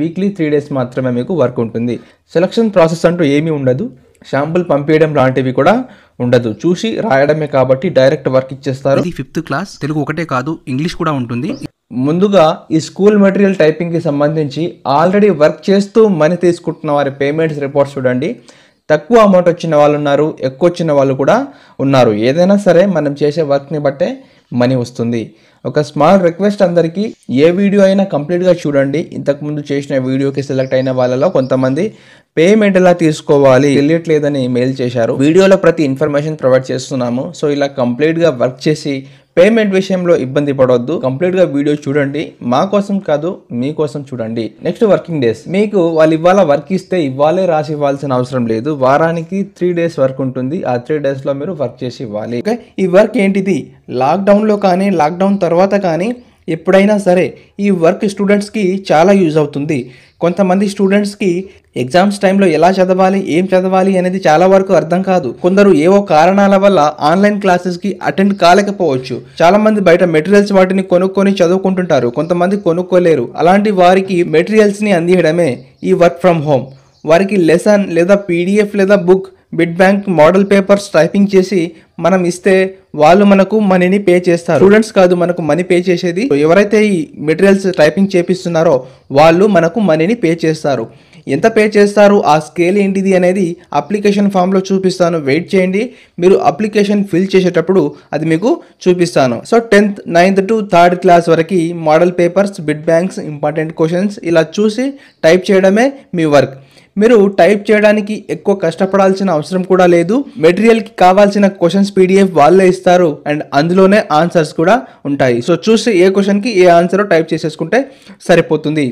weekly three days మాత్రమే మీకు work ఉంటుంది సెలక్షన్ ప్రాసెస్ అంటూ ఏమీ ఉండదు శాంపుల్ పంపించడం లాంటివి కూడా ఉండదు చూసి రాయడమే కాబట్టి డైరెక్ట్ వర్క్ ఇచ్చేస్తారు ఇది ఫిఫ్త్ క్లాస్ తెలుగు ఒకటే కాదు ఇంగ్లీష్ కూడా ఉంటుంది ముందుగా ఈ స్కూల్ మెటీరియల్ టైపింగ్కి సంబంధించి ఆల్రెడీ వర్క్ చేస్తూ మనీ తీసుకుంటున్న వారి పేమెంట్స్ రిపోర్ట్స్ చూడండి తక్కువ అమౌంట్ వచ్చిన వాళ్ళు ఉన్నారు ఎక్కువ వచ్చిన వాళ్ళు కూడా ఉన్నారు ఏదైనా సరే మనం చేసే వర్క్ని బట్టే మనీ వస్తుంది ఒక స్మాల్ రిక్వెస్ట్ అందరికీ ఏ వీడియో అయినా కంప్లీట్గా చూడండి ఇంతకుముందు చేసిన వీడియోకి సెలెక్ట్ అయిన వాళ్ళలో కొంతమంది పేమెంట్ ఎలా తీసుకోవాలి తెలియట్లేదని మెయిల్ చేశారు వీడియోలో ప్రతి ఇన్ఫర్మేషన్ ప్రొవైడ్ చేస్తున్నాము సో ఇలా కంప్లీట్గా వర్క్ చేసి పేమెంట్ విషయంలో ఇబ్బంది పడవద్దు కంప్లీట్ గా వీడియో చూడండి మా కోసం కాదు మీకోసం చూడండి నెక్స్ట్ వర్కింగ్ డేస్ మీకు వాళ్ళు ఇవాళ వర్క్ ఇస్తే ఇవ్వాలే రాసి ఇవ్వాల్సిన అవసరం లేదు వారానికి త్రీ డేస్ వర్క్ ఉంటుంది ఆ త్రీ డేస్ లో మీరు వర్క్ చేసి ఇవ్వాలి ఓకే ఈ వర్క్ ఏంటిది లాక్డౌన్ లో కానీ లాక్డౌన్ తర్వాత కానీ ఎప్పుడైనా సరే ఈ వర్క్ స్టూడెంట్స్కి చాలా యూజ్ అవుతుంది కొంతమంది స్టూడెంట్స్కి ఎగ్జామ్స్ టైంలో ఎలా చదవాలి ఏం చదవాలి అనేది చాలా వరకు అర్థం కాదు కొందరు ఏవో కారణాల వల్ల ఆన్లైన్ క్లాసెస్కి అటెండ్ కాలేకపోవచ్చు చాలా మంది బయట మెటీరియల్స్ వాటిని కొనుక్కొని చదువుకుంటుంటారు కొంతమంది కొనుక్కోలేరు అలాంటి వారికి మెటీరియల్స్ని అందించడమే ఈ వర్క్ ఫ్రమ్ హోమ్ వారికి లెసన్ లేదా పీడిఎఫ్ లేదా book bit bank model papers typing చేసి మనం ఇస్తే వాళ్ళు మనకు మనీని పే చేస్తారు స్టూడెంట్స్ కాదు మనకు మనీ పే చేసేది ఎవరైతే ఈ మెటీరియల్స్ టైపింగ్ చేపిస్తున్నారో వాళ్ళు మనకు మనీని పే చేస్తారు ఎంత పే చేస్తారు ఆ స్కేల్ ఏంటిది అనేది అప్లికేషన్ ఫామ్లో చూపిస్తాను వెయిట్ చేయండి మీరు అప్లికేషన్ ఫిల్ చేసేటప్పుడు అది మీకు చూపిస్తాను so tenth ninth to third class వరకు model papers bit banks important questions ఇలా చూసి టైప్ చేయడమే మీ వర్క్ మీరు టైప్ చేయడానికి ఎక్కువ కష్టపడాల్సిన అవసరం కూడా లేదు మెటీరియల్కి కావాల్సిన క్వశ్చన్స్ పీడిఎఫ్ వాళ్ళే ఇస్తారు అండ్ అందులోనే ఆన్సర్స్ కూడా ఉంటాయి సో చూసి ఏ క్వశ్చన్కి ఏ ఆన్సర్ టైప్ చేసేసుకుంటే సరిపోతుంది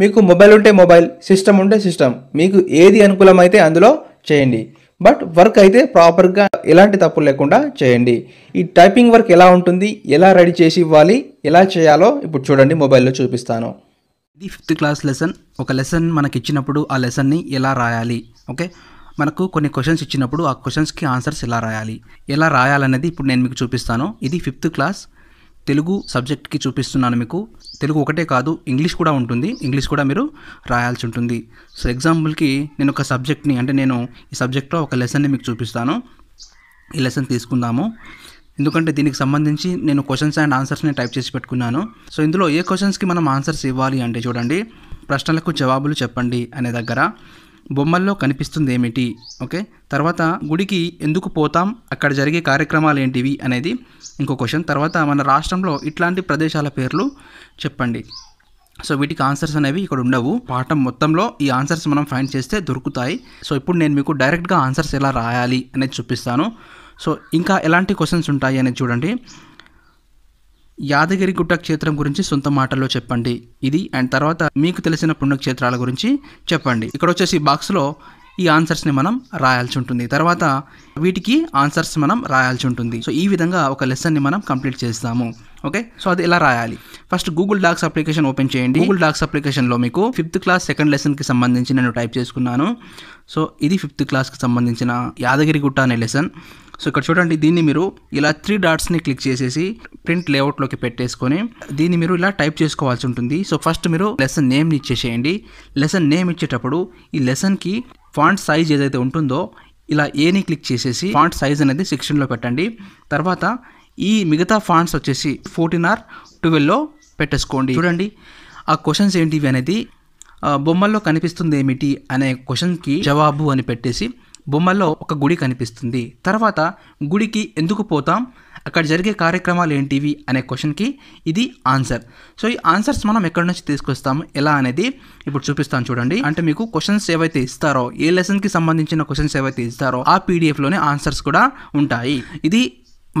మీకు మొబైల్ ఉంటే మొబైల్ సిస్టమ్ ఉంటే సిస్టమ్ మీకు ఏది అనుకూలమైతే అందులో చేయండి బట్ వర్క్ అయితే ప్రాపర్గా ఎలాంటి తప్పులు లేకుండా చేయండి ఈ టైపింగ్ వర్క్ ఎలా ఉంటుంది ఎలా రెడీ చేసి ఇవ్వాలి ఎలా చేయాలో ఇప్పుడు చూడండి మొబైల్లో చూపిస్తాను ఇది ఫిఫ్త్ క్లాస్ లెసన్ ఒక లెసన్ మనకి ఇచ్చినప్పుడు ఆ లెసన్ని ఎలా రాయాలి ఓకే మనకు కొన్ని క్వశ్చన్స్ ఇచ్చినప్పుడు ఆ క్వశ్చన్స్కి ఆన్సర్స్ ఎలా రాయాలి ఎలా రాయాలనేది ఇప్పుడు నేను మీకు చూపిస్తాను ఇది ఫిఫ్త్ క్లాస్ తెలుగు సబ్జెక్ట్కి చూపిస్తున్నాను మీకు తెలుగు ఒకటే కాదు ఇంగ్లీష్ కూడా ఉంటుంది ఇంగ్లీష్ కూడా మీరు రాయాల్సి ఉంటుంది సో ఎగ్జాంపుల్కి నేను ఒక సబ్జెక్ట్ని అంటే నేను ఈ సబ్జెక్ట్లో ఒక లెసన్ని మీకు చూపిస్తాను ఈ లెసన్ తీసుకుందాము ఎందుకంటే దీనికి సంబంధించి నేను క్వశ్చన్స్ అండ్ ఆన్సర్స్ని టైప్ చేసి పెట్టుకున్నాను సో ఇందులో ఏ క్వశ్చన్స్కి మనం ఆన్సర్స్ ఇవ్వాలి అంటే చూడండి ప్రశ్నలకు జవాబులు చెప్పండి అనే దగ్గర బొమ్మల్లో కనిపిస్తుంది ఏమిటి ఓకే తర్వాత గుడికి ఎందుకు పోతాం అక్కడ జరిగే కార్యక్రమాలు ఏంటివి అనేది ఇంకో క్వశ్చన్ తర్వాత మన రాష్ట్రంలో ఇట్లాంటి ప్రదేశాల పేర్లు చెప్పండి సో వీటికి ఆన్సర్స్ అనేవి ఇక్కడ ఉండవు పాఠం మొత్తంలో ఈ ఆన్సర్స్ మనం ఫైండ్ చేస్తే దొరుకుతాయి సో ఇప్పుడు నేను మీకు డైరెక్ట్గా ఆన్సర్స్ ఎలా రాయాలి అనేది చూపిస్తాను సో ఇంకా ఎలాంటి క్వశ్చన్స్ ఉంటాయి అనేది చూడండి యాదగిరిగుట్ట క్షేత్రం గురించి సొంత మాటల్లో చెప్పండి ఇది అండ్ తర్వాత మీకు తెలిసిన పుణ్యక్షేత్రాల గురించి చెప్పండి ఇక్కడ వచ్చేసి బాక్స్లో ఈ ఆన్సర్స్ని మనం రాయాల్సి ఉంటుంది తర్వాత వీటికి ఆన్సర్స్ మనం రాయాల్సి ఉంటుంది సో ఈ విధంగా ఒక లెసన్ని మనం కంప్లీట్ చేస్తాము ఓకే సో అది ఎలా రాయాలి first Google Docs application open చేయండి గూగుల్ డాక్స్ అప్లికేషన్లో మీకు ఫిఫ్త్ క్లాస్ సెకండ్ లెసన్కి సంబంధించి నేను టైప్ చేసుకున్నాను సో ఇది ఫిఫ్త్ క్లాస్కి సంబంధించిన యాదగిరిగుట్ట అనే లెసన్ సో ఇక్కడ చూడండి దీన్ని మీరు ఇలా త్రీ డాట్స్ని క్లిక్ చేసేసి ప్రింట్ లేఅవుట్లోకి పెట్టేసుకొని దీన్ని మీరు ఇలా టైప్ చేసుకోవాల్సి ఉంటుంది సో ఫస్ట్ మీరు లెసన్ నేమ్ని ఇచ్చేసేయండి లెసన్ నేమ్ ఇచ్చేటప్పుడు ఈ లెసన్కి ఫాంట్ సైజ్ ఏదైతే ఉంటుందో ఇలా ఏని క్లిక్ చేసేసి ఫాంట్ సైజ్ అనేది సెక్షన్లో పెట్టండి తర్వాత ఈ మిగతా ఫాంట్స్ వచ్చేసి ఫోర్టీన్ ఆర్ ట్వెల్వ్లో పెట్టేసుకోండి చూడండి ఆ క్వశ్చన్స్ ఏంటివి అనేది బొమ్మల్లో కనిపిస్తుంది ఏమిటి అనే క్వశ్చన్కి జవాబు అని పెట్టేసి బొమ్మల్లో ఒక గుడి కనిపిస్తుంది తర్వాత గుడికి ఎందుకు పోతాం అక్కడ జరిగే కార్యక్రమాలు ఏంటివి అనే క్వశ్చన్కి ఇది ఆన్సర్ సో ఈ ఆన్సర్స్ మనం ఎక్కడి నుంచి తీసుకొస్తాము ఎలా అనేది ఇప్పుడు చూపిస్తాను చూడండి అంటే మీకు క్వశ్చన్స్ ఏవైతే ఇస్తారో ఏ లెసన్కి సంబంధించిన క్వశ్చన్స్ ఏవైతే ఇస్తారో ఆ పీడిఎఫ్లోనే ఆన్సర్స్ కూడా ఉంటాయి ఇది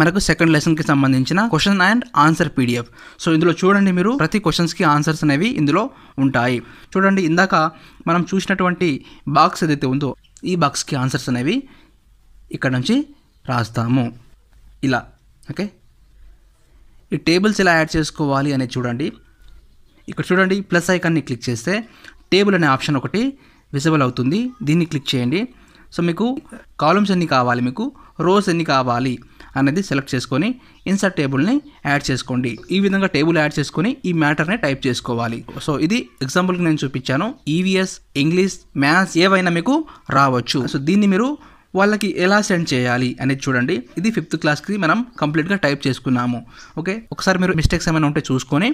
మనకు సెకండ్ లెసన్కి సంబంధించిన question and answer PDF so ఇందులో చూడండి మీరు ప్రతి క్వశ్చన్స్కి ఆన్సర్స్ అనేవి ఇందులో ఉంటాయి చూడండి ఇందాక మనం చూసినటువంటి బాక్స్ ఏదైతే ఉందో ఈ బాక్స్కి ఆన్సర్స్ అనేవి ఇక్కడ నుంచి రాస్తాము ఇలా ఓకే ఈ టేబుల్స్ ఎలా యాడ్ చేసుకోవాలి అనేది చూడండి ఇక్కడ చూడండి ప్లస్ ఐకాన్ని క్లిక్ చేస్తే టేబుల్ అనే ఆప్షన్ ఒకటి విజిబుల్ అవుతుంది దీన్ని క్లిక్ చేయండి సో మీకు కాలమ్స్ ఎన్ని కావాలి మీకు రోస్ ఎన్ని కావాలి అనేది సెలెక్ట్ చేసుకొని ఇన్సర్ట్ టేబుల్ని యాడ్ చేసుకోండి ఈ విధంగా టేబుల్ యాడ్ చేసుకొని ఈ మ్యాటర్ని టైప్ చేసుకోవాలి సో ఇది ఎగ్జాంపుల్కి నేను చూపించాను ఈవీఎస్ ఇంగ్లీష్ మ్యాథ్స్ ఏవైనా మీకు రావచ్చు సో దీన్ని మీరు వాళ్ళకి ఎలా సెండ్ చేయాలి అనేది చూడండి ఇది ఫిఫ్త్ క్లాస్కి మనం కంప్లీట్గా టైప్ చేసుకున్నాము ఓకే ఒకసారి మీరు మిస్టేక్స్ ఏమైనా ఉంటే చూసుకొని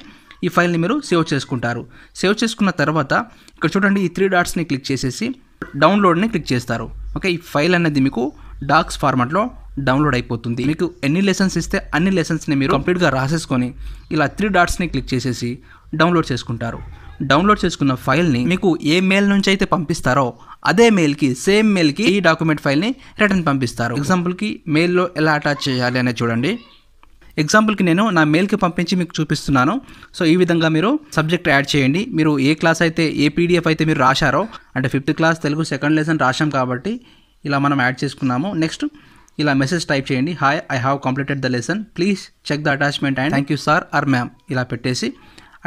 ఈ ఫైల్ని మీరు సేవ్ చేసుకుంటారు సేవ్ చేసుకున్న తర్వాత ఇక్కడ చూడండి ఈ త్రీ డాట్స్ని క్లిక్ చేసేసి డౌన్లోడ్ని క్లిక్ చేస్తారు ఓకే ఈ ఫైల్ అనేది మీకు డాక్స్ ఫార్మాట్లో డౌన్లోడ్ అయిపోతుంది మీకు ఎన్ని లెసన్స్ ఇస్తే అన్ని లెసన్స్ని మీరు కంప్లీట్గా రాసేసుకొని ఇలా త్రీ డాట్స్ని క్లిక్ చేసేసి డౌన్లోడ్ చేసుకుంటారు డౌన్లోడ్ చేసుకున్న ఫైల్ని మీకు ఏ మెయిల్ నుంచి అయితే పంపిస్తారో అదే మెయిల్కి సేమ్ మెయిల్కి ఈ డాక్యుమెంట్ ఫైల్ని రిటర్న్ పంపిస్తారు ఎగ్జాంపుల్కి మెయిల్లో ఎలా అటాచ్ చేయాలి అనేది చూడండి ఎగ్జాంపుల్కి నేను నా మెయిల్కి పంపించి మీకు చూపిస్తున్నాను సో ఈ విధంగా మీరు సబ్జెక్ట్ యాడ్ చేయండి మీరు ఏ క్లాస్ అయితే ఏ పీడిఎఫ్ అయితే మీరు రాశారో అంటే fifth class Telugu second lesson రాశాం కాబట్టి ఇలా మనం యాడ్ చేసుకున్నాము నెక్స్ట్ ఇలా మెసేజ్ టైప్ చేయండి hi I have completed the lesson please check the attachment and thank you sir or ma'am ఇలా పెట్టేసి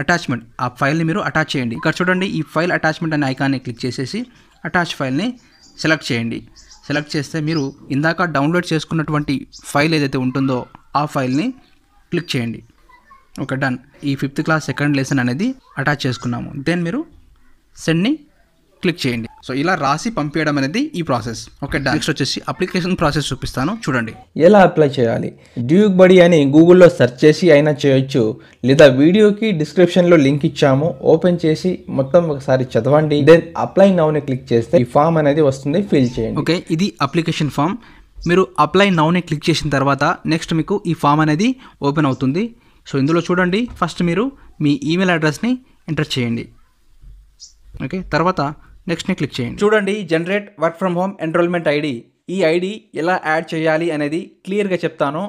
అటాచ్మెంట్ ఆ ఫైల్ని మీరు అటాచ్ చేయండి ఇక్కడ చూడండి ఈ ఫైల్ అటాచ్మెంట్ అనే ఐకాన్ని క్లిక్ చేసేసి అటాచ్ ఫైల్ని సెలెక్ట్ చేయండి సెలెక్ట్ చేస్తే మీరు ఇందాక డౌన్లోడ్ చేసుకున్నటువంటి ఫైల్ ఏదైతే ఉంటుందో ఆ ఫైల్ని క్లిక్ చేయండి ఓకే డన్ ఈ ఫిఫ్త్ క్లాస్ సెకండ్ లెసన్ అనేది అటాచ్ చేసుకున్నాము దెన్ మీరు సెండ్ని క్లిక్ చేయండి సో ఇలా రాసి పంపించడం అనేది ఈ ప్రాసెస్ ఓకే నెక్స్ట్ వచ్చేసి అప్లికేషన్ ప్రాసెస్ చూపిస్తాను చూడండి ఎలా అప్లై చేయాలి డ్యూక్ బడి అని గూగుల్లో సెర్చ్ చేసి అయినా చేయొచ్చు లేదా వీడియోకి డిస్క్రిప్షన్లో లింక్ ఇచ్చాము ఓపెన్ చేసి మొత్తం ఒకసారి చదవండి దెన్ అప్లై నౌని క్లిక్ చేస్తే ఈ ఫామ్ అనేది వస్తుంది ఫిల్ చేయండి ఓకే ఇది అప్లికేషన్ ఫామ్ మీరు అప్లై నౌని క్లిక్ చేసిన తర్వాత నెక్స్ట్ మీకు ఈ ఫామ్ అనేది ఓపెన్ అవుతుంది సో ఇందులో చూడండి ఫస్ట్ మీరు మీ ఈమెయిల్ అడ్రస్ని ఎంటర్ చేయండి ఓకే తర్వాత నెక్స్ట్ని క్లిక్ చేయండి చూడండి generate work from home enrollment ID ఈ ఐడి ఎలా యాడ్ చేయాలి అనేది క్లియర్గా చెప్తాను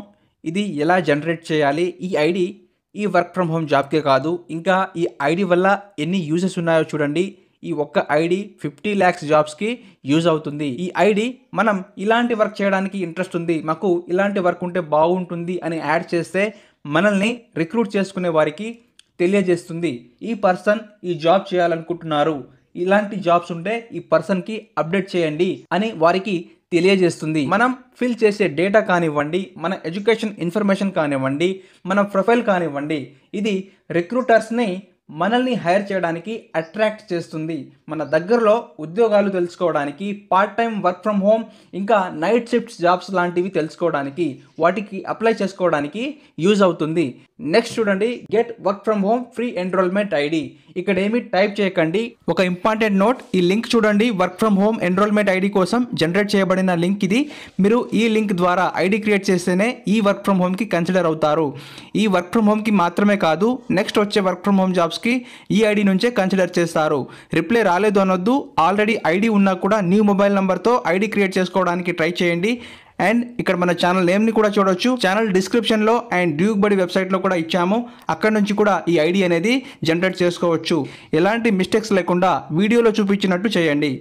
ఇది ఎలా జనరేట్ చేయాలి ఈ ఐడి ఈ వర్క్ ఫ్రమ్ హోమ్ జాబ్కే కాదు ఇంకా ఈ ఐడి వల్ల ఎన్ని యూజెస్ ఉన్నాయో చూడండి ఈ ఒక్క ఐడి ఫిఫ్టీ ల్యాక్స్ జాబ్స్కి యూజ్ అవుతుంది ఈ ఐడి మనం ఇలాంటి వర్క్ చేయడానికి ఇంట్రెస్ట్ ఉంది మాకు ఇలాంటి వర్క్ ఉంటే బాగుంటుంది అని యాడ్ చేస్తే మనల్ని రిక్రూట్ చేసుకునే వారికి తెలియజేస్తుంది ఈ పర్సన్ ఈ జాబ్ చేయాలనుకుంటున్నారు ఇలాంటి జాబ్స్ ఉంటే ఈ పర్సన్కి అప్డేట్ చేయండి అని వారికి తెలియజేస్తుంది మనం ఫిల్ చేసే డేటా కానివ్వండి మన ఎడ్యుకేషన్ ఇన్ఫర్మేషన్ కానివ్వండి మన ప్రొఫైల్ కానివ్వండి ఇది రిక్రూటర్స్ని మనల్ని హైర్ చేయడానికి అట్రాక్ట్ చేస్తుంది మన దగ్గరలో ఉద్యోగాలు తెలుసుకోవడానికి part time work from home ఇంకా నైట్ షిఫ్ట్ జాబ్స్ లాంటివి తెలుసుకోవడానికి వాటికి అప్లై చేసుకోవడానికి యూజ్ అవుతుంది నెక్స్ట్ చూడండి get work from home free enrollment ID ఇక్కడ ఏమి టైప్ చేయకండి ఒక ఇంపార్టెంట్ నోట్ ఈ లింక్ చూడండి work from home enrollment ID కోసం జనరేట్ చేయబడిన లింక్ ఇది మీరు ఈ లింక్ ద్వారా ఐడి క్రియేట్ చేస్తేనే ఈ వర్క్ ఫ్రమ్ హోమ్కి కన్సిడర్ అవుతారు ఈ వర్క్ ఫ్రమ్ హోమ్కి మాత్రమే కాదు నెక్స్ట్ వచ్చే వర్క్ ఫ్రమ్ హోమ్ జాబ్స్కి ఈ ఐడి నుంచే కన్సిడర్ చేస్తారు రిప్లై రాలేదు అనొద్దు ఆల్రెడీ ఐడి ఉన్నా కూడా న్యూ మొబైల్ నెంబర్తో ఐడి క్రియేట్ చేసుకోవడానికి ట్రై చేయండి అండ్ ఇక్కడ మన ఛానల్ నేమ్ని కూడా చూడొచ్చు ఛానల్ డిస్క్రిప్షన్లో అండ్ డ్యూక్ బడి వెబ్సైట్లో కూడా ఇచ్చాము అక్కడ నుంచి కూడా ఈ ఐడి అనేది జనరేట్ చేసుకోవచ్చు ఎలాంటి మిస్టేక్స్ లేకుండా వీడియోలో చూపించినట్టు చేయండి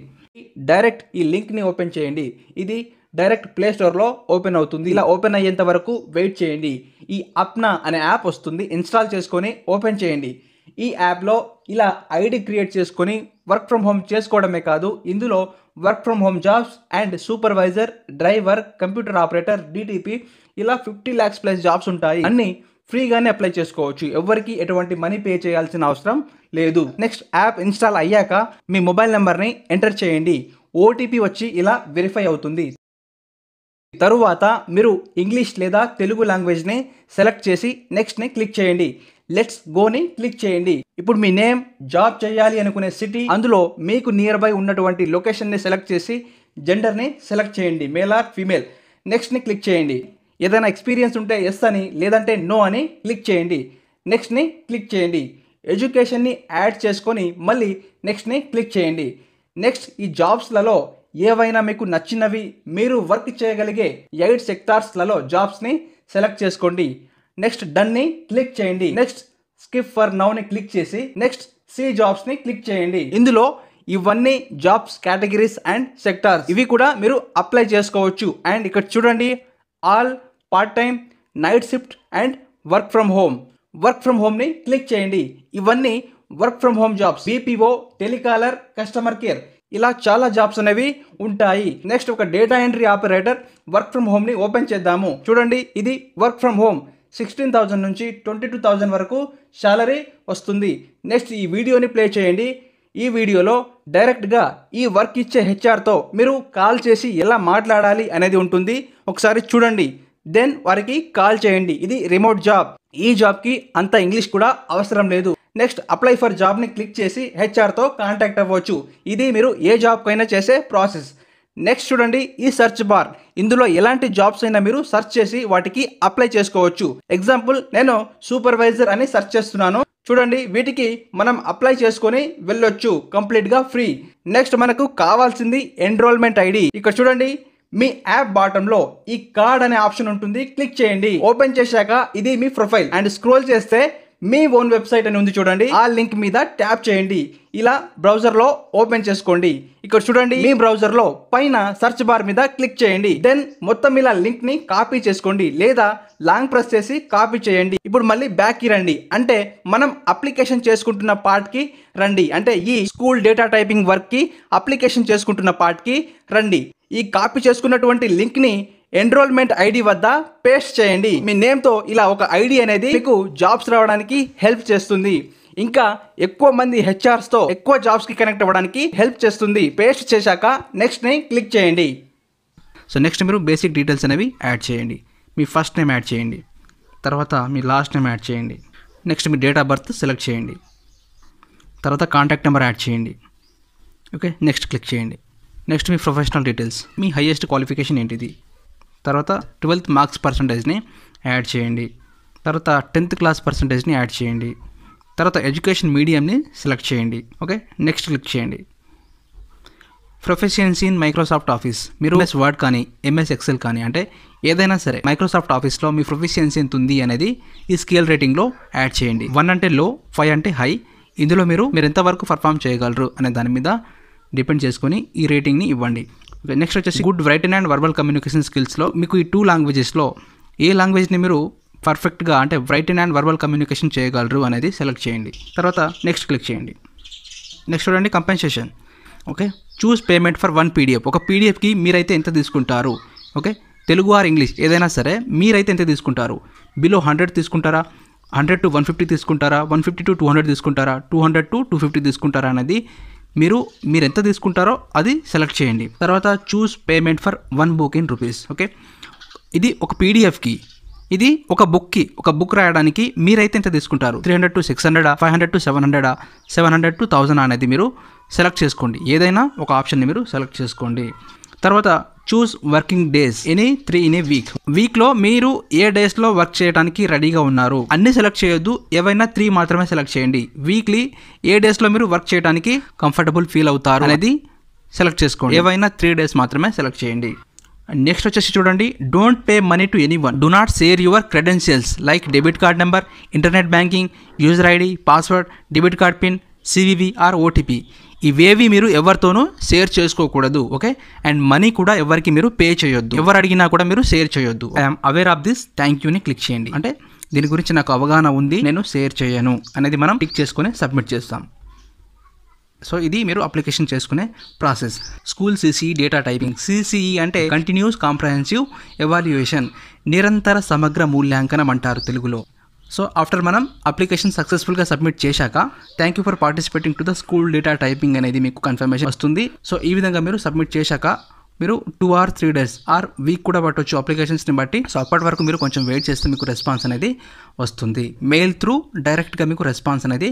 డైరెక్ట్ ఈ లింక్ని ఓపెన్ చేయండి ఇది డైరెక్ట్ ప్లే స్టోర్లో ఓపెన్ అవుతుంది ఇలా ఓపెన్ అయ్యేంత వరకు వెయిట్ చేయండి ఈ అప్నా అనే యాప్ వస్తుంది ఇన్స్టాల్ చేసుకొని ఓపెన్ చేయండి ఈ యాప్లో ఇలా ఐడి క్రియేట్ చేసుకొని వర్క్ ఫ్రమ్ హోమ్ చేసుకోవడమే కాదు ఇందులో work from home jobs and supervisor driver computer operator DTP ఇలా ఫిఫ్టీ ల్యాక్స్ ప్లస్ జాబ్స్ ఉంటాయి అన్నీ ఫ్రీగానే అప్లై చేసుకోవచ్చు ఎవరికి ఎటువంటి మనీ పే చేయాల్సిన అవసరం లేదు నెక్స్ట్ యాప్ ఇన్స్టాల్ అయ్యాక మీ మొబైల్ నెంబర్ని ఎంటర్ చేయండి ఓటీపీ వచ్చి ఇలా వెరిఫై అవుతుంది తరువాత మీరు ఇంగ్లీష్ లేదా తెలుగు లాంగ్వేజ్ని సెలెక్ట్ చేసి నెక్స్ట్ని క్లిక్ చేయండి లెట్స్ గోని క్లిక్ చేయండి ఇప్పుడు మీ నేమ్ జాబ్ చేయాలి అనుకునే సిటీ అందులో మీకు నియర్ బై ఉన్నటువంటి లొకేషన్ని సెలెక్ట్ చేసి జెండర్ని సెలెక్ట్ చేయండి మేల్ ఆర్ ఫీమేల్ నెక్స్ట్ని క్లిక్ చేయండి ఏదైనా ఎక్స్పీరియన్స్ ఉంటే ఎస్ అని లేదంటే నో అని క్లిక్ చేయండి నెక్స్ట్ని క్లిక్ చేయండి ఎడ్యుకేషన్ని యాడ్ చేసుకొని మళ్ళీ నెక్స్ట్ని క్లిక్ చేయండి నెక్స్ట్ ఈ జాబ్స్లలో ఏవైనా మీకు నచ్చినవి మీరు వర్క్ చేయగలిగే ఎయిట్ సెక్టార్స్లలో జాబ్స్ని సెలెక్ట్ చేసుకోండి నెక్స్ట్ డన్ని క్లిక్ చేయండి నెక్స్ట్ స్కిప్ ఫర్ నౌని క్లిక్ చేసి నెక్స్ట్ సి జాబ్స్ని క్లిక్ చేయండి ఇందులో ఇవన్నీ జాబ్స్ కేటగిరీస్ అండ్ సెక్టార్స్ ఇవి కూడా మీరు అప్లై చేసుకోవచ్చు అండ్ ఇక్కడ చూడండి all part time night shift and work from home work from హోమ్ని క్లిక్ చేయండి ఇవన్నీ work from home jobs BPO telecaller customer care ఇలా చాలా జాబ్స్ అనేవి ఉంటాయి నెక్స్ట్ ఒక data entry operator work from హోమ్ని ఓపెన్ చేద్దాము చూడండి ఇది work from home sixteen thousand నుంచి ట్వంటీ టూ థౌజండ్ వరకు శాలరీ వస్తుంది నెక్స్ట్ ఈ వీడియోని ప్లే చేయండి ఈ వీడియోలో డైరెక్ట్గా ఈ వర్క్ ఇచ్చే హెచ్ఆర్తో మీరు కాల్ చేసి ఎలా మాట్లాడాలి అనేది ఉంటుంది ఒకసారి చూడండి దెన్ వారికి కాల్ చేయండి ఇది రిమోట్ జాబ్ ఈ జాబ్కి అంత ఇంగ్లీష్ కూడా అవసరం లేదు నెక్స్ట్ అప్లై ఫర్ జాబ్ని క్లిక్ చేసి హెచ్ఆర్తో కాంటాక్ట్ అవ్వచ్చు ఇది మీరు ఏ జాబ్కైనా చేసే ప్రాసెస్ నెక్స్ట్ చూడండి ఈ సెర్చ్ బార్ ఇందులో ఎలాంటి జాబ్స్ అయినా మీరు సెర్చ్ చేసి వాటికి అప్లై చేసుకోవచ్చు ఎగ్జాంపుల్ నేను సూపర్వైజర్ అని సెర్చ్ చేస్తున్నాను చూడండి వీటికి మనం అప్లై చేసుకొని వెళ్ళొచ్చు కంప్లీట్గా ఫ్రీ నెక్స్ట్ మనకు కావాల్సింది ఎన్రోల్మెంట్ ఐడి ఇక్కడ చూడండి మీ యాప్ బాటంలో ఈ కార్డ్ అనే ఆప్షన్ ఉంటుంది క్లిక్ చేయండి ఓపెన్ చేశాక ఇది మీ ప్రొఫైల్ అండ్ స్క్రోల్ చేస్తే మీ ఓన్ వెబ్సైట్ అని ఉంది చూడండి ఆ లింక్ మీద ట్యాప్ చేయండి ఇలా బ్రౌజర్లో ఓపెన్ చేసుకోండి ఇక్కడ చూడండి మీ బ్రౌజర్లో పైన సెర్చ్ బార్ మీద క్లిక్ చేయండి దెన్ మొత్తం ఇలా లింక్ని కాపీ చేసుకోండి లేదా లాంగ్ ప్రెస్ చేసి కాపీ చేయండి ఇప్పుడు మళ్ళీ బ్యాక్కి రండి అంటే మనం అప్లికేషన్ చేసుకుంటున్న పార్ట్కి రండి అంటే ఈ స్కూల్ డేటా టైపింగ్ వర్క్కి అప్లికేషన్ చేసుకుంటున్న పార్ట్కి రండి ఈ కాపీ చేసుకున్నటువంటి లింక్ని ఎన్రోల్మెంట్ ఐడి వద్ద పేస్ట్ చేయండి మీ నేమ్తో ఇలా ఒక ఐడి అనేది మీకు జాబ్స్ రావడానికి హెల్ప్ చేస్తుంది ఇంకా ఎక్కువ మంది హెచ్ఆర్స్తో ఎక్కువ జాబ్స్కి కనెక్ట్ అవ్వడానికి హెల్ప్ చేస్తుంది పేస్ట్ చేశాక నెక్స్ట్ని క్లిక్ చేయండి సో నెక్స్ట్ మీరు బేసిక్ డీటెయిల్స్ అనేవి యాడ్ చేయండి మీ ఫస్ట్ నేమ్ యాడ్ చేయండి తర్వాత మీ లాస్ట్ నేమ్ యాడ్ చేయండి నెక్స్ట్ మీ డేట్ ఆఫ్ బర్త్ సెలెక్ట్ చేయండి తర్వాత కాంటాక్ట్ నెంబర్ యాడ్ చేయండి ఓకే నెక్స్ట్ క్లిక్ చేయండి నెక్స్ట్ మీ ప్రొఫెషనల్ డీటెయిల్స్ మీ హయ్యెస్ట్ క్వాలిఫికేషన్ ఏంటిది తర్వాత ట్వెల్త్ మార్క్స్ పర్సంటేజ్ని యాడ్ చేయండి తర్వాత టెన్త్ క్లాస్ పర్సంటేజ్ని యాడ్ చేయండి తర్వాత ఎడ్యుకేషన్ మీడియంని సెలెక్ట్ చేయండి ఓకే నెక్స్ట్ క్లిక్ చేయండి ప్రొఫెషియన్సీ ఇన్ మైక్రోసాఫ్ట్ ఆఫీస్ మీరు ఎస్ వర్డ్ కానీ ఎంఎస్ ఎక్సెల్ కానీ అంటే ఏదైనా సరే మైక్రోసాఫ్ట్ ఆఫీస్లో మీ ప్రొఫెషియన్సీ ఎంత ఉంది అనేది ఈ స్కేల్ రేటింగ్లో యాడ్ చేయండి వన్ అంటే లో ఫైవ్ అంటే హై ఇందులో మీరు మీరు ఎంతవరకు పర్ఫామ్ చేయగలరు అనే దాని మీద డిపెండ్ చేసుకొని ఈ రేటింగ్ని ఇవ్వండి ఓకే నెక్స్ట్ వచ్చేసి good writing and verbal communication స్కిల్స్లో మీకు ఈ టూ లాంగ్వేజెస్లో ఏ లాంగ్వేజ్ని మీరు పర్ఫెక్ట్గా అంటే రైటింగ్ అండ్ వర్బల్ కమ్యూనికేషన్ చేయగలరు అనేది సెలెక్ట్ చేయండి తర్వాత నెక్స్ట్ క్లిక్ చేయండి నెక్స్ట్ చూడండి compensation okay choose payment for one PDF ఒక పీడిఎఫ్కి మీరైతే ఎంత తీసుకుంటారు ఓకే తెలుగు ఆర్ ఇంగ్లీష్ ఏదైనా సరే మీరైతే ఎంత తీసుకుంటారు బిలో హండ్రెడ్ తీసుకుంటారా హండ్రెడ్ టు వన్ ఫిఫ్టీ తీసుకుంటారా one fifty to two hundred తీసుకుంటారా two hundred to two fifty తీసుకుంటారా అనేది మీరు మీరు ఎంత తీసుకుంటారో అది సెలెక్ట్ చేయండి తర్వాత choose payment for one book in rupees okay ఇది ఒక పీడిఎఫ్కి ఇది ఒక బుక్కి ఒక బుక్ రాయడానికి మీరైతే ఎంత తీసుకుంటారు త్రీ హండ్రెడ్ టు సిక్స్ హండ్రెడా ఫైవ్ హండ్రెడ్ టు సెవెన్ హండ్రెడా సెవెన్ హండ్రెడ్ టు థౌజండ్ అనేది మీరు సెలెక్ట్ చేసుకోండి ఏదైనా ఒక ఆప్షన్ని మీరు సెలెక్ట్ చేసుకోండి తర్వాత choose working days any three in a week week లో మీరు ఏ డేస్ లో వర్క్ చేయడానికి రెడీగా ఉన్నారు అన్ని సెలెక్ట్ చేయొద్దు ఏవైనా త్రీ మాత్రమే సెలెక్ట్ చేయండి వీక్లీ ఏ డేస్ లో మీరు వర్క్ చేయడానికి కంఫర్టబుల్ ఫీల్ అవుతారు అనేది సెలెక్ట్ చేసుకోండి ఏవైనా త్రీ డేస్ మాత్రమే సెలెక్ట్ చేయండి నెక్స్ట్ వచ్చేసి చూడండి don't pay money to anyone do not share your credentials like debit card number internet banking user ID password debit card PIN CVV or OTP ఇవేవి మీరు ఎవరితోనూ share చేసుకోకూడదు okay and money కూడా ఎవరికి మీరు pay చేయొద్దు ఎవరు అడిగినా కూడా మీరు షేర్ చేయొద్దు I'm aware of this thank యూని క్లిక్ చేయండి అంటే దీని గురించి నాకు అవగాహన ఉంది నేను షేర్ చేయను అనేది మనం క్లిక్ చేసుకుని సబ్మిట్ చేస్తాం సో ఇది మీరు అప్లికేషన్ చేసుకునే process school CCE e data typing CCE e అంటే కంటిన్యూస్ కాంప్రహెన్సివ్ ఎవాల్యుయేషన్ నిరంతర సమగ్ర మూల్యాంకనం అంటారు తెలుగులో సో ఆఫ్టర్ మనం అప్లికేషన్ సక్సెస్ఫుల్గా సబ్మిట్ చేశాక thank you for participating to the school data typing అనేది మీకు కన్ఫర్మేషన్ వస్తుంది సో ఈ విధంగా మీరు సబ్మిట్ చేశాక మీరు two or three days or week కూడా పట్టవచ్చు అప్లికేషన్స్ని బట్టి సో అప్పటి వరకు మీరు కొంచెం వెయిట్ చేస్తే మీకు రెస్పాన్స్ అనేది వస్తుంది మెయిల్ త్రూ డైరెక్ట్గా మీకు రెస్పాన్స్ అనేది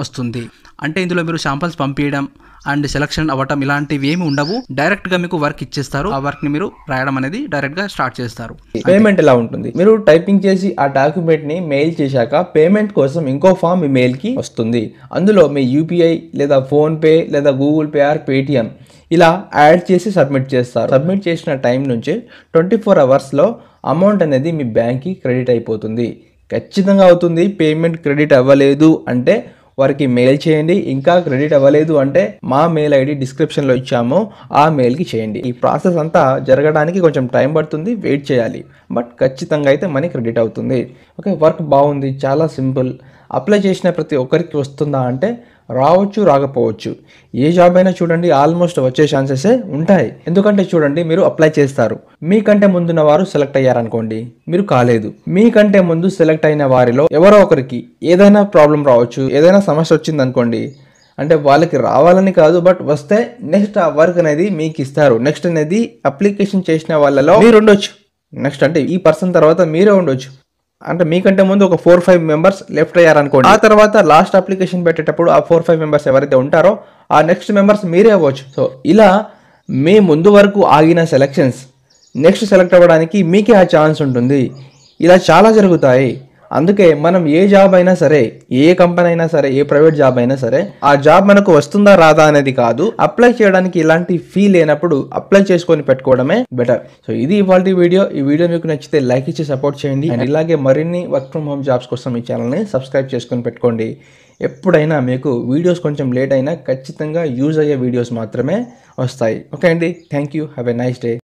వస్తుంది అంటే ఇందులో మీరు శాంపిల్స్ పంపించడం అండ్ సెలక్షన్ అవ్వటం ఇలాంటివి ఏమి ఉండవు డైరెక్ట్ గా మీకు వర్క్ ఇచ్చేస్తారు ఆ వర్క్ ని మీరు రాయడం అనేది డైరెక్ట్ గా స్టార్ట్ చేస్తారు పేమెంట్ ఎలా ఉంటుంది మీరు టైపింగ్ చేసి ఆ డాక్యుమెంట్ ని మెయిల్ చేశాక పేమెంట్ కోసం ఇంకో ఫామ్ మీ మెయిల్ కి వస్తుంది అందులో మీ యూపీఐ లేదా ఫోన్ పే లేదా గూగుల్ పే ఆర్ పేటిఎం ఇలా యాడ్ చేసి సబ్మిట్ చేస్తారు సబ్మిట్ చేసిన టైం నుంచి ట్వంటీ ఫోర్ అవర్స్లో అమౌంట్ అనేది మీ బ్యాంక్కి క్రెడిట్ అయిపోతుంది ఖచ్చితంగా అవుతుంది పేమెంట్ క్రెడిట్ అవ్వలేదు అంటే వారికి మెయిల్ చేయండి ఇంకా క్రెడిట్ అవ్వలేదు అంటే మా మెయిల్ ఐడి డిస్క్రిప్షన్లో ఇచ్చాము ఆ మెయిల్కి చేయండి ఈ ప్రాసెస్ అంతా జరగడానికి కొంచెం టైం పడుతుంది వెయిట్ చేయాలి బట్ ఖచ్చితంగా అయితే మనీ క్రెడిట్ అవుతుంది ఓకే వర్క్ బాగుంది చాలా సింపుల్ అప్లై చేసిన ప్రతి ఒక్కరికి వస్తుందా అంటే రావచ్చు రాకపోవచ్చు ఏ జాబ్ అయినా చూడండి ఆల్మోస్ట్ వచ్చే ఛాన్సెసే ఉంటాయి ఎందుకంటే చూడండి మీరు అప్లై చేస్తారు మీకంటే ముందున్న వారు సెలెక్ట్ అయ్యారనుకోండి మీరు కాలేదు మీకంటే ముందు సెలెక్ట్ అయిన వారిలో ఎవరో ఒకరికి ఏదైనా ప్రాబ్లం రావచ్చు ఏదైనా సమస్య వచ్చిందనుకోండి అంటే వాళ్ళకి రావాలని కాదు బట్ వస్తే నెక్స్ట్ ఆ వర్క్ అనేది మీకు ఇస్తారు నెక్స్ట్ అనేది అప్లికేషన్ చేసిన వాళ్ళలో మీరు ఉండొచ్చు నెక్స్ట్ అంటే ఈ పర్సన్ తర్వాత మీరే ఉండొచ్చు అంటే మీకంటే ముందు ఒక ఫోర్ ఫైవ్ మెంబర్స్ లెఫ్ట్ అయ్యారనుకోండి ఆ తర్వాత లాస్ట్ అప్లికేషన్ పెట్టేటప్పుడు ఆ ఫోర్ ఫైవ్ మెంబర్స్ ఎవరైతే ఉంటారో ఆ నెక్స్ట్ మెంబర్స్ మీరే అవ్వచ్చు సో ఇలా మీ ముందు వరకు ఆగిన సెలక్షన్స్ నెక్స్ట్ సెలెక్ట్ అవ్వడానికి మీకే ఆ ఛాన్స్ ఉంటుంది ఇలా చాలా జరుగుతాయి అందుకే మనం ఏ జాబ్ అయినా సరే ఏ కంపెనీ అయినా సరే ఏ ప్రైవేట్ జాబ్ అయినా సరే ఆ జాబ్ మనకు వస్తుందా రాదా అనేది కాదు అప్లై చేయడానికి ఇలాంటి ఫీ లేనప్పుడు అప్లై చేసుకొని పెట్టుకోవడమే బెటర్ సో ఇది ఇవాళ వీడియో ఈ వీడియో మీకు నచ్చితే లైక్ ఇచ్చి సపోర్ట్ చేయండి అండ్ ఇలాగే మరిన్ని వర్క్ ఫ్రమ్ హోమ్ జాబ్స్ కోసం ఈ ఛానల్ని సబ్స్క్రైబ్ చేసుకొని పెట్టుకోండి ఎప్పుడైనా మీకు వీడియోస్ కొంచెం లేట్ అయినా ఖచ్చితంగా యూజ్ అయ్యే వీడియోస్ మాత్రమే వస్తాయి ఓకే అండి thank you have a nice day